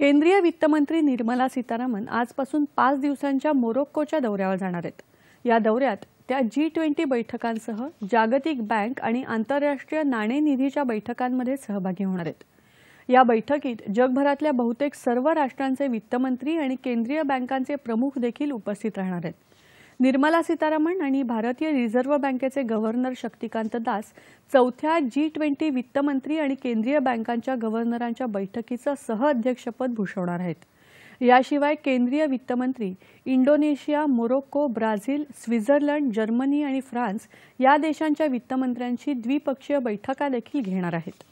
केंद्रीय वित्तमंत्री निर्मला सीतारामन आजपासून पाच दिवसांच्या मोरोक्कोच्या दौऱ्यावर जाणार आहेत या दौऱ्यात त्या जी ट्वेंटी बैठकांसह जागतिक बँक आणि आंतरराष्ट्रीय नाणेनिधीच्या बैठकांमध्ये सहभागी होणार आहेत या बैठकीत जगभरातल्या बहुतेक सर्व राष्ट्रांचे वित्तमंत्री आणि केंद्रीय बँकांचे प्रमुख देखील उपस्थित राहणार आहेत निर्मला सीतारामन आणि भारतीय रिझर्व्ह बँकेचे गव्हर्नर शक्तिकांत दास चौथ्या जी ट्वेंटी वित्तमंत्री आणि केंद्रीय बँकांच्या गव्हर्नरांच्या बैठकीचं सहअध्यक्षपद भूषवणार आहेत याशिवाय केंद्रीय वित्तमंत्री Indonesia Morocco Brazil Switzerland Germany आणि फ्रान्स या देशांच्या वित्तमंत्र्यांची द्विपक्षीय बैठका देखील घेणार आहेत